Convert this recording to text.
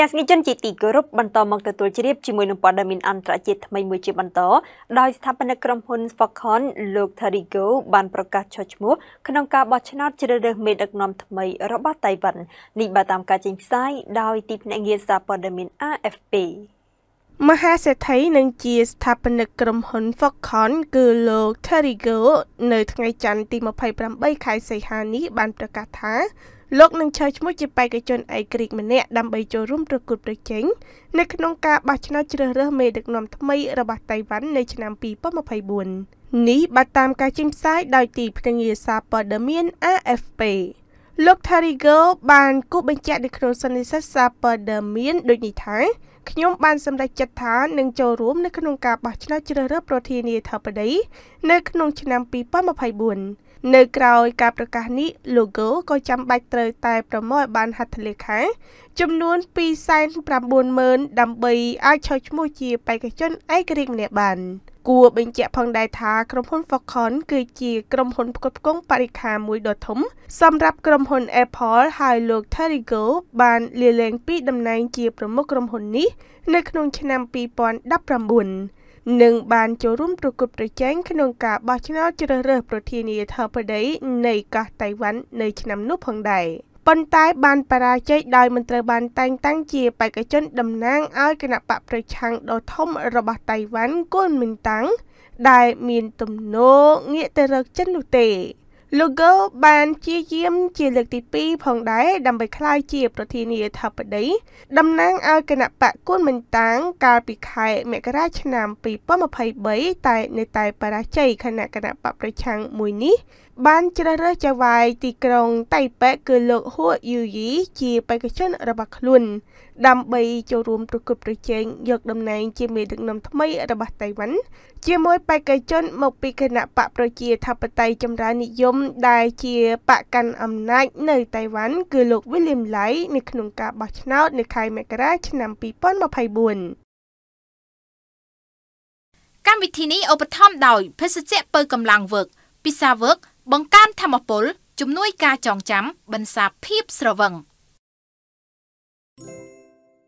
ទាំងស្ងីជនជាទីគោរពបន្តមកទទួលជ្រាបជាមួយនឹងព័ត៌មានអន្តរជាតិថ្មីមួយជាបន្តដោយស្ថាបនិកក្រុមហ៊ុន Foxconn លោក Therigo បានប្រកាសចុះឈ្មោះក្នុងការបោះឆ្នោត ជ្រើសរើសមេដឹកនាំថ្មី របស់តៃវ៉ាន់នេះបើតាមការចេញផ្សាយដោយទីភ្នាក់ងារសារព័ត៌មាន AFP មហាសេដ្ឋីនិងជាស្ថាបនិកក្រុមហ៊ុន Foxconn គឺលោក Terry Gill នៅថ្ងៃច័ន្ទទី28ខែសីហានេះបានប្រកាសថាលោកនឹងឈើឈ្មោះជាបេក្ខជនឯករាជ្យម្នាក់ដើម្បីចូលរួមប្រកួតប្រជែងនៅក្នុងការបោះឆ្នោតជ្រើសរើសមេដឹកនាំថ្មីរបស់តៃវ៉ាន់នៅឆ្នាំ2024នេះបើតាមការចេញផ្សាយដោយទីភ្នាក់ងារសារព័ត៌មាន AFP លោក Tarigo បានគូបញ្ជាក់នៅក្នុងសន្និសីទសារព័ត៌មានដូចនេះថាខ្ញុំបានសម្រេចចិត្តថានឹងចូលរួមនៅក្នុងការបោះឆ្នោតជ្រើសរើសប្រធានាធិបតីនៅក្នុង ឆ្នាំ2024នៅក្រៅការប្រកាសនេះ logo ក៏ចាំបាច់ត្រូវតែ ប្រមូលបានហត្ថលេខា ចំនួន290,000ដើម្បីអាចឈរឈ្មោះជាបេក្ខជនឯករាជ្យម្នាក់បាន គួរបញ្ជាក់ផងដែរថាក្រុមហ៊ុន Foxconn គឺជាក្រុមហ៊ុនផ្គត់ផ្គង់បរិខាមួយដ៏ធំសម្រាប់ក្រុមហ៊ុន Apple ហើយលោក Terry Go បានលាលែងពីតំណែង ជាប្រមុខក្រុមហ៊ុននេះនៅក្នុងឆ្នាំ2019និងបានចូលរួមប្រគល់ប្រជែងក្នុងការបោះឆ្នោតជ្រើសរើសប្រធានាធិបតីនៃកោះតៃវ៉ាន់នៅឆ្នាំនោះផងដែរប៉ុន្តែបានបរាជ័យដោយមិនត្រូវបានតែងតាំងជាបេក្ខជនតំណាងឲ្យគណៈបកប្រឆាំងដ៏ធំរបស់តៃវ៉ាន់គូនមិនតាំងដែលមានទំនោរងាកទៅរកចិននោះទេលោកហ្គោបានជាយាម ជាលើកទី2ផងដែរដើម្បីក្លាយជាប្រធានាធិបតីតំណាងឲ្យគណៈបកគួនមិនតាំងកាលពីខែមករាឆ្នាំ2023តែនៅតែបរាជ័យខណៈគណៈបកប្រឆាំងមួយនេះបានជ្រើសរើសចៅហ្វាយទីក្រុងតៃប៉េគឺលោកហួយូយីជាបេក្ខជនរបស់ខ្លួនដើម្បីចូលរួមប្រគល់ប្រជែងយកតំណែងជាមេដឹកនាំថ្មីរបស់តៃវ៉ាន់ជាមួយបេក្ខជនមកពីគណៈបកប្រជាធិបតេយ្យចម្រើននិយមដែលជាបកកាន់អំណាចនៅតៃវ៉ាន់គឺលោកវីលៀមឡៃនៅក្នុងការបោះឆ្នោតនៅខែមករាឆ្នាំ2024កម្មវិធីនេះឧបត្ថម្ភដោយភេសជ្ជៈពៅកម្លាំងវើកពិសាវើកបង្កើនធមពលជំនួយ ការចងចាំបន្សាភាពស្រវឹង។